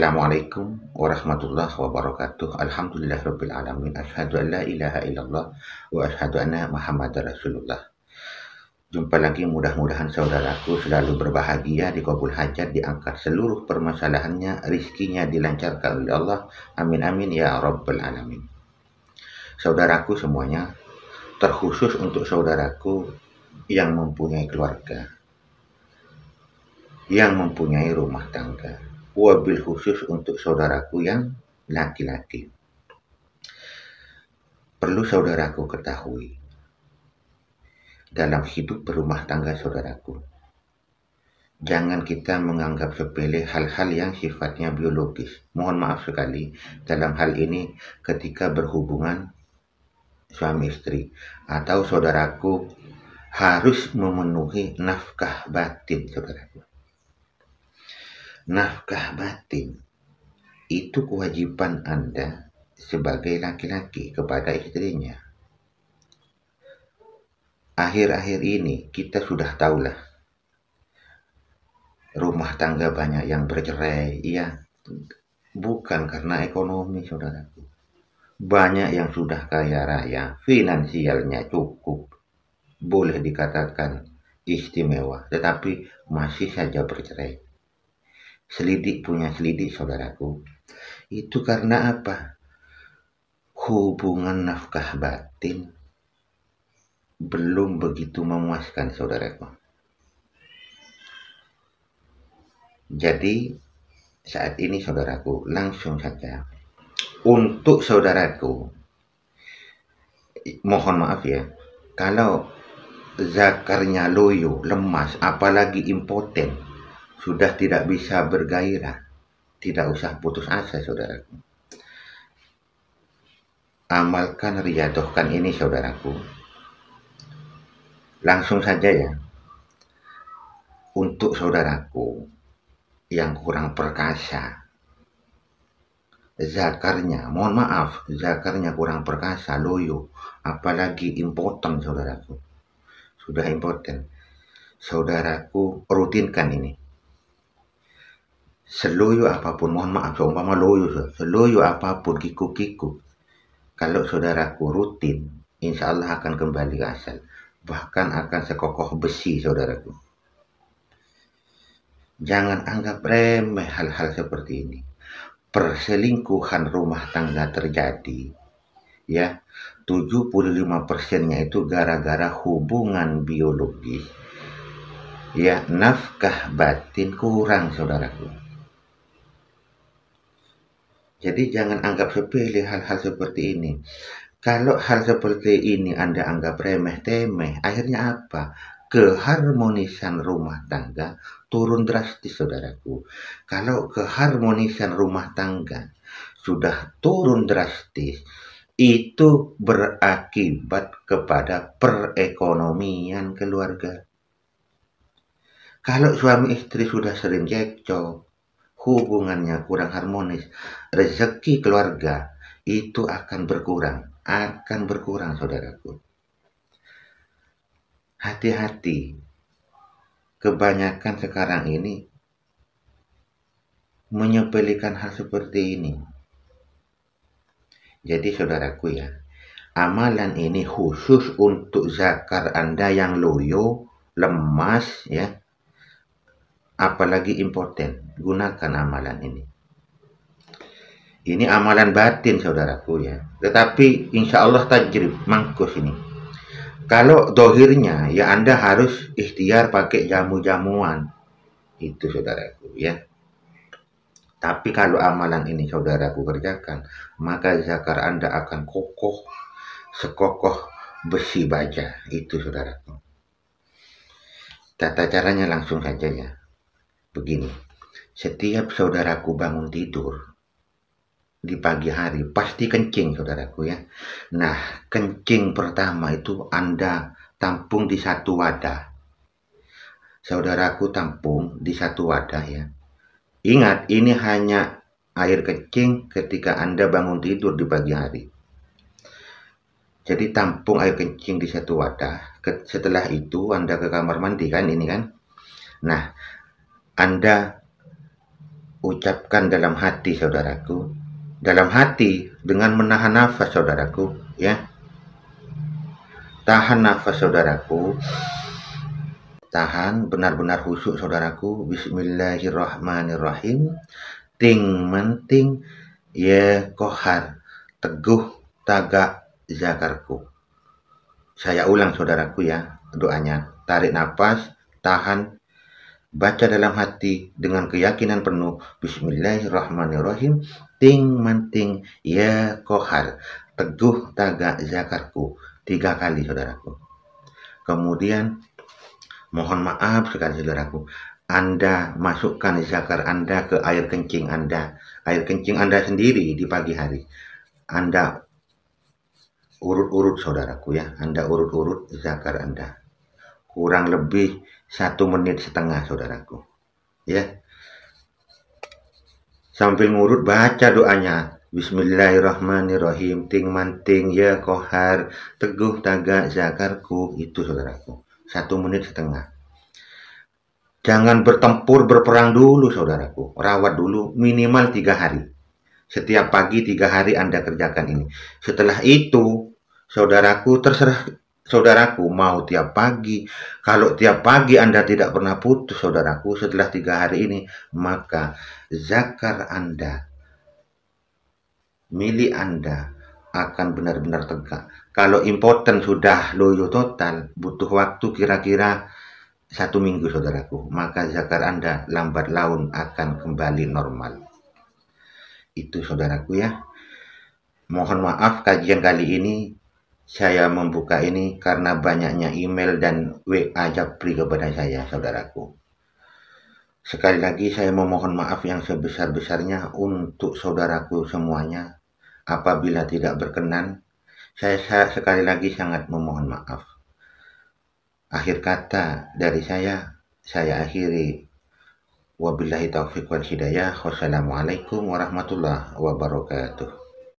Assalamualaikum warahmatullahi wabarakatuh. Alhamdulillah rabbil alamin. Asyhadu an la ilaha illallah wa asyhadu anna Muhammadar Rasulullah. Jumpa lagi mudah-mudahan saudaraku selalu berbahagia di kabul hajat diangkat seluruh permasalahannya rizkinya dilancarkan oleh Allah amin amin ya rabbal alamin saudaraku semuanya terkhusus untuk saudaraku yang mempunyai keluarga yang mempunyai rumah tangga wabil khusus untuk saudaraku yang laki-laki. Perlu saudaraku ketahui dalam hidup berumah tangga saudaraku. Jangan kita menganggap sepele hal-hal yang sifatnya biologis. Mohon maaf sekali dalam hal ini ketika berhubungan suami istri atau saudaraku harus memenuhi nafkah batin saudaraku nafkah batin itu kewajiban Anda sebagai laki-laki kepada istrinya. Akhir-akhir ini kita sudah tahulah rumah tangga banyak yang bercerai, iya bukan karena ekonomi saudaraku. Banyak yang sudah kaya raya, finansialnya cukup, boleh dikatakan istimewa, tetapi masih saja bercerai selidik punya selidik saudaraku itu karena apa hubungan nafkah batin belum begitu memuaskan saudaraku jadi saat ini saudaraku langsung saja untuk saudaraku mohon maaf ya kalau zakarnya loyo lemas apalagi impoten sudah tidak bisa bergairah, tidak usah putus asa, saudaraku. Amalkan, riadohkan ini, saudaraku. Langsung saja ya, untuk saudaraku yang kurang perkasa, zakarnya, mohon maaf, zakarnya kurang perkasa, loyo, apalagi important saudaraku. Sudah important, Saudaraku rutinkan ini seloyo apapun, mohon maaf seumpama loyo, seloyo apapun kikuk-kikuk. Kalau saudaraku rutin, insya Allah akan kembali ke asal. Bahkan akan sekokoh besi saudaraku. Jangan anggap remeh hal-hal seperti ini. Perselingkuhan rumah tangga terjadi. Ya, 75 persennya itu gara-gara hubungan biologis ya nafkah batin kurang saudaraku jadi jangan anggap sepele hal-hal seperti ini. Kalau hal seperti ini Anda anggap remeh temeh, akhirnya apa? Keharmonisan rumah tangga turun drastis, saudaraku. Kalau keharmonisan rumah tangga sudah turun drastis, itu berakibat kepada perekonomian keluarga. Kalau suami istri sudah sering cekcok, hubungannya kurang harmonis, rezeki keluarga itu akan berkurang, akan berkurang saudaraku. Hati-hati, kebanyakan sekarang ini menyepelikan hal seperti ini. Jadi saudaraku ya, amalan ini khusus untuk zakar Anda yang loyo, lemas ya, apalagi important. Gunakan amalan ini. Ini amalan batin saudaraku ya. Tetapi insya Allah tajrib, mangkus ini. Kalau dohirnya ya Anda harus ikhtiar pakai jamu-jamuan. Itu saudaraku ya. Tapi kalau amalan ini saudaraku kerjakan, maka zakar Anda akan kokoh, sekokoh besi baja. Itu saudaraku. Tata caranya langsung saja ya. Begini, setiap saudaraku bangun tidur di pagi hari, pasti kencing saudaraku ya. Nah, kencing pertama itu Anda tampung di satu wadah. Saudaraku tampung di satu wadah ya. Ingat, ini hanya air kencing ketika Anda bangun tidur di pagi hari. Jadi tampung air kencing di satu wadah. Setelah itu Anda ke kamar mandi kan ini kan. Nah, anda ucapkan dalam hati saudaraku, dalam hati dengan menahan nafas saudaraku, ya. Tahan nafas saudaraku. Tahan benar-benar khusyuk saudaraku. Bismillahirrahmanirrahim. Ting menting ye ya kohar teguh tagak zakarku. Saya ulang saudaraku ya doanya. Tarik nafas, tahan baca dalam hati dengan keyakinan penuh Bismillahirrahmanirrahim ting manting ya kohal teguh tagak zakarku tiga kali saudaraku kemudian mohon maaf sekali saudaraku anda masukkan zakar Anda ke air kencing Anda, air kencing Anda sendiri di pagi hari. Anda urut-urut saudaraku ya, Anda urut-urut zakar Anda. Kurang lebih satu menit setengah saudaraku ya sambil ngurut baca doanya Bismillahirrahmanirrahim ting manting ya kohar teguh tagak zakarku itu saudaraku satu menit setengah jangan bertempur berperang dulu saudaraku rawat dulu minimal tiga hari setiap pagi tiga hari anda kerjakan ini setelah itu saudaraku terserah Saudaraku, mau tiap pagi, kalau tiap pagi Anda tidak pernah putus, saudaraku, setelah tiga hari ini, maka zakar Anda, milik Anda, akan benar-benar tegak. Kalau impoten sudah loyo total, butuh waktu kira-kira satu minggu, saudaraku, maka zakar Anda lambat laun akan kembali normal. Itu, saudaraku, ya. Mohon maaf, kajian kali ini saya membuka ini karena banyaknya email dan WA Japri kepada saya, saudaraku. Sekali lagi saya memohon maaf yang sebesar-besarnya untuk saudaraku semuanya. Apabila tidak berkenan, saya, saya sekali lagi sangat memohon maaf. Akhir kata dari saya, saya akhiri. Wabillahi taufiq wal hidayah. Wassalamualaikum warahmatullahi wabarakatuh.